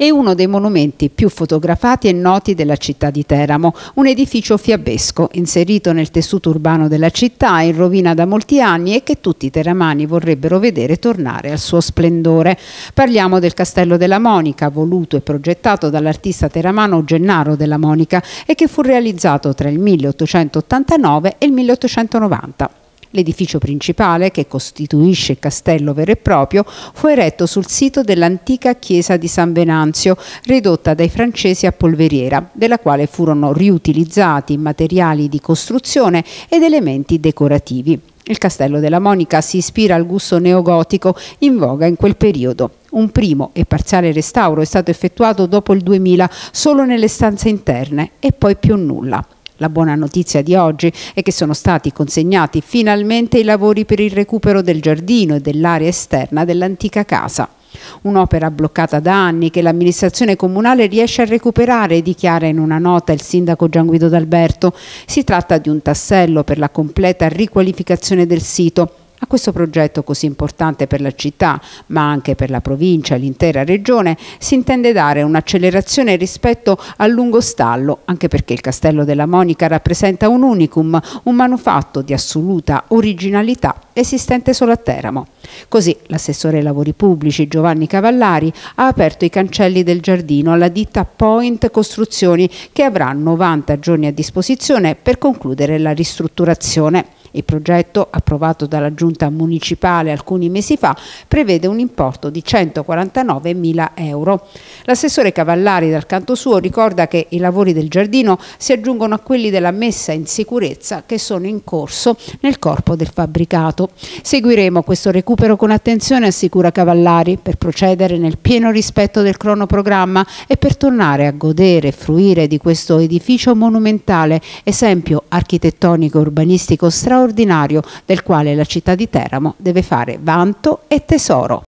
è uno dei monumenti più fotografati e noti della città di Teramo, un edificio fiabesco inserito nel tessuto urbano della città in rovina da molti anni e che tutti i teramani vorrebbero vedere tornare al suo splendore. Parliamo del Castello della Monica, voluto e progettato dall'artista teramano Gennaro della Monica e che fu realizzato tra il 1889 e il 1890. L'edificio principale, che costituisce il castello vero e proprio, fu eretto sul sito dell'antica chiesa di San Venanzio, ridotta dai francesi a polveriera, della quale furono riutilizzati materiali di costruzione ed elementi decorativi. Il castello della Monica si ispira al gusto neogotico in voga in quel periodo. Un primo e parziale restauro è stato effettuato dopo il 2000 solo nelle stanze interne e poi più nulla. La buona notizia di oggi è che sono stati consegnati finalmente i lavori per il recupero del giardino e dell'area esterna dell'antica casa. Un'opera bloccata da anni che l'amministrazione comunale riesce a recuperare, dichiara in una nota il sindaco Gian Guido D'Alberto. Si tratta di un tassello per la completa riqualificazione del sito. A questo progetto così importante per la città, ma anche per la provincia e l'intera regione, si intende dare un'accelerazione rispetto al lungo stallo, anche perché il Castello della Monica rappresenta un unicum, un manufatto di assoluta originalità esistente solo a Teramo. Così l'assessore ai lavori pubblici Giovanni Cavallari ha aperto i cancelli del giardino alla ditta Point Costruzioni che avrà 90 giorni a disposizione per concludere la ristrutturazione. Il progetto, approvato dalla Giunta Municipale alcuni mesi fa, prevede un importo di 149.000 euro. L'assessore Cavallari, dal canto suo, ricorda che i lavori del giardino si aggiungono a quelli della messa in sicurezza che sono in corso nel corpo del fabbricato. Seguiremo questo recupero con attenzione, assicura Cavallari, per procedere nel pieno rispetto del cronoprogramma e per tornare a godere e fruire di questo edificio monumentale, esempio architettonico e urbanistico straordinario straordinario del quale la città di Teramo deve fare vanto e tesoro.